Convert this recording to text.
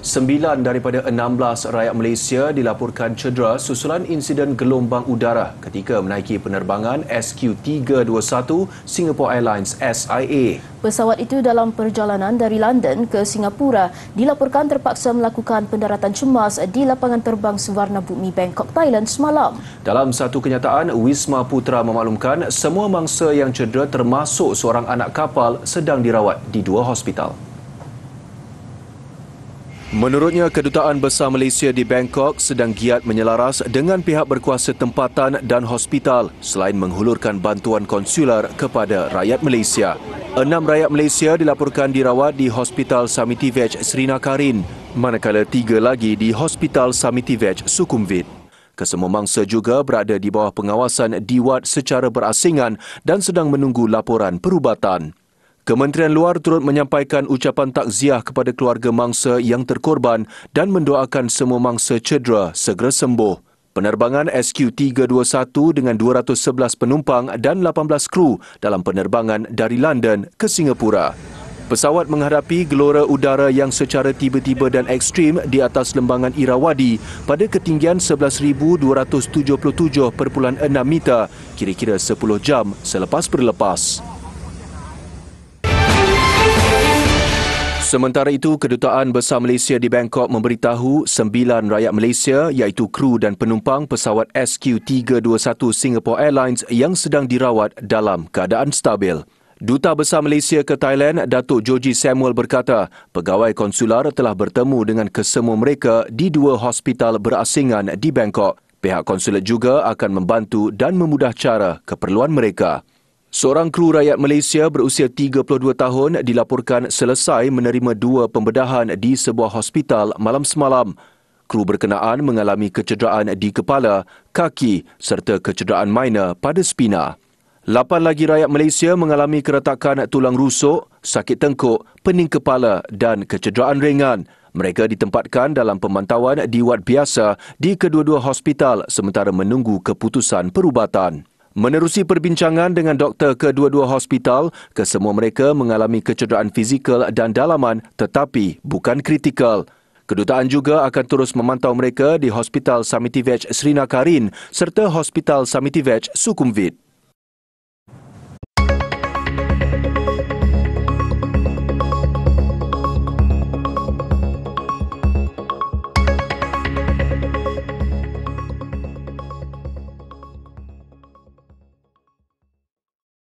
Sembilan daripada enam belas rakyat Malaysia dilaporkan cedera susulan insiden gelombang udara ketika menaiki penerbangan SQ321 Singapore Airlines SIA. Pesawat itu dalam perjalanan dari London ke Singapura dilaporkan terpaksa melakukan pendaratan cemas di lapangan terbang Suwarna Bumi Bangkok, Thailand semalam. Dalam satu kenyataan, Wisma Putra memaklumkan semua mangsa yang cedera termasuk seorang anak kapal sedang dirawat di dua hospital. Menurutnya, Kedutaan Besar Malaysia di Bangkok sedang giat menyelaras dengan pihak berkuasa tempatan dan hospital selain menghulurkan bantuan konsular kepada rakyat Malaysia. Enam rakyat Malaysia dilaporkan dirawat di Hospital Samitivej Srinakarin, manakala tiga lagi di Hospital Samitivej Sukumvit. Kesemua mangsa juga berada di bawah pengawasan diwat secara berasingan dan sedang menunggu laporan perubatan. Kementerian Luar turut menyampaikan ucapan takziah kepada keluarga mangsa yang terkorban dan mendoakan semua mangsa cedera segera sembuh. Penerbangan SQ321 dengan 211 penumpang dan 18 kru dalam penerbangan dari London ke Singapura. Pesawat menghadapi gelora udara yang secara tiba-tiba dan ekstrim di atas lembangan Irawadi pada ketinggian 11,277.6 meter kira-kira 10 jam selepas berlepas. Sementara itu, Kedutaan Besar Malaysia di Bangkok memberitahu sembilan rakyat Malaysia iaitu kru dan penumpang pesawat SQ321 Singapore Airlines yang sedang dirawat dalam keadaan stabil. Duta Besar Malaysia ke Thailand, Datuk Joji Samuel berkata, pegawai konsular telah bertemu dengan kesemua mereka di dua hospital berasingan di Bangkok. Pihak konsulat juga akan membantu dan memudah cara keperluan mereka. Seorang kru rakyat Malaysia berusia 32 tahun dilaporkan selesai menerima dua pembedahan di sebuah hospital malam semalam. Kru berkenaan mengalami kecederaan di kepala, kaki serta kecederaan minor pada spina. Lapan lagi rakyat Malaysia mengalami keretakan tulang rusuk, sakit tengkuk, pening kepala dan kecederaan ringan. Mereka ditempatkan dalam pemantauan di wad biasa di kedua-dua hospital sementara menunggu keputusan perubatan. Menerusi perbincangan dengan doktor kedua-dua hospital, kesemua mereka mengalami kecederaan fizikal dan dalaman tetapi bukan kritikal. Kedutaan juga akan terus memantau mereka di Hospital Samitivej Srinakarin serta Hospital Samitivej Sukumvit.